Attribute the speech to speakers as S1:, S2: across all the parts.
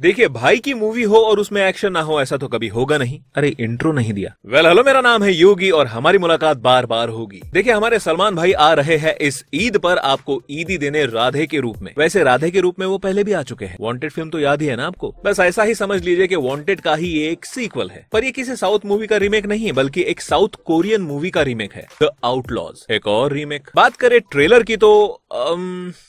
S1: देखिए भाई की मूवी हो और उसमें एक्शन ना हो ऐसा तो कभी होगा नहीं अरे इंट्रो नहीं दिया वेल well, हेलो मेरा नाम है योगी और हमारी मुलाकात बार बार होगी देखिए हमारे सलमान भाई आ रहे हैं इस ईद पर आपको ईदी देने राधे के रूप में वैसे राधे के रूप में वो पहले भी आ चुके हैं वॉन्टेड फिल्म तो याद ही है ना आपको बस ऐसा ही समझ लीजिए की वॉन्टेड का ही एक सीक्वल है पर ये किसी साउथ मूवी का रीमेक नहीं है बल्कि एक साउथ कोरियन मूवी का रीमेक है द आउटलॉज एक और रीमेक बात करे ट्रेलर की तो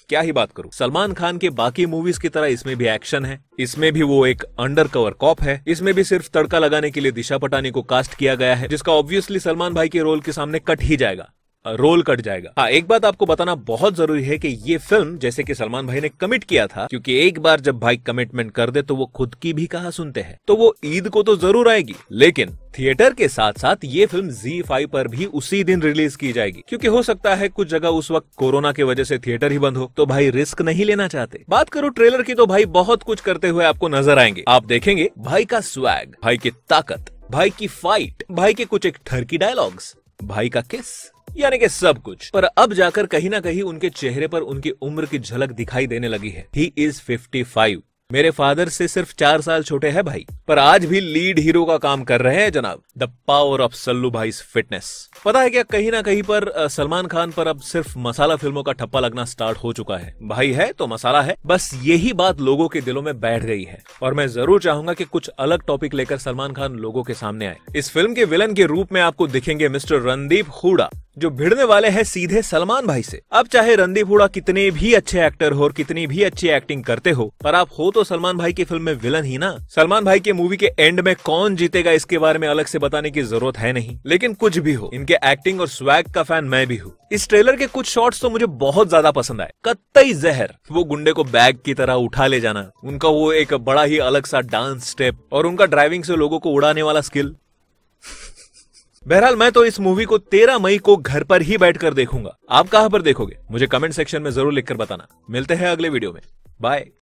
S1: क्या ही बात करूँ सलमान खान के बाकी मूवीज की तरह इसमें भी एक्शन है इस इसमें भी वो एक अंडर कवर कॉप है इसमें भी सिर्फ तड़का लगाने के लिए दिशा पटानी को कास्ट किया गया है जिसका ऑब्वियसली सलमान भाई के रोल के सामने कट ही जाएगा रोल कट जाएगा हाँ एक बात आपको बताना बहुत जरूरी है कि ये फिल्म जैसे कि सलमान भाई ने कमिट किया था क्योंकि एक बार जब भाई कमिटमेंट कर दे तो वो खुद की भी कहा सुनते हैं तो वो ईद को तो जरूर आएगी लेकिन थिएटर के साथ साथ ये फिल्म जी फाइव पर भी उसी दिन रिलीज की जाएगी क्योंकि हो सकता है कुछ जगह उस वक्त कोरोना की वजह से थिएटर ही बंद हो तो भाई रिस्क नहीं लेना चाहते बात करो ट्रेलर की तो भाई बहुत कुछ करते हुए आपको नजर आएंगे आप देखेंगे भाई का स्वैग भाई की ताकत भाई की फाइट भाई के कुछ एक ठरकी डायलॉग्स भाई का किस यानी कि सब कुछ पर अब जाकर कहीं ना कहीं उनके चेहरे पर उनकी उम्र की झलक दिखाई देने लगी है ही इज फिफ्टी फाइव मेरे फादर से सिर्फ चार साल छोटे हैं भाई पर आज भी लीड हीरो का काम कर रहे हैं जनाब द पावर ऑफ सल्लू भाई फिटनेस पता है क्या कहीं ना कहीं पर सलमान खान पर अब सिर्फ मसाला फिल्मों का ठप्पा लगना स्टार्ट हो चुका है भाई है तो मसाला है बस यही बात लोगों के दिलों में बैठ गई है और मैं जरूर चाहूंगा कि कुछ अलग टॉपिक लेकर सलमान खान लोगों के सामने आए इस फिल्म के विलन के रूप में आपको दिखेंगे मिस्टर रणदीप हुडा जो भिड़ने वाले हैं सीधे सलमान भाई से अब चाहे रणदीप हुडा कितने भी अच्छे एक्टर हो और कितनी भी अच्छी एक्टिंग करते हो पर आप हो तो सलमान भाई की फिल्म में विलन ही ना सलमान भाई के मूवी के एंड में कौन जीतेगा इसके बारे में अलग से बताने की जरूरत है नहीं लेकिन कुछ भी हो इनके एक्टिंग और स्वैग का फैन मैं भी हूँ इस ट्रेलर के कुछ शॉट्स तो मुझे बहुत ज्यादा पसंद आए कत्तई जहर वो गुंडे को बैग की तरह उठा ले जाना उनका वो एक बड़ा ही अलग सा डांस स्टेप और उनका ड्राइविंग से लोगों को उड़ाने वाला स्किल बहरहाल मैं तो इस मूवी को तेरह मई को घर पर ही बैठकर देखूंगा आप कहां पर देखोगे मुझे कमेंट सेक्शन में जरूर लिखकर बताना मिलते हैं अगले वीडियो में बाय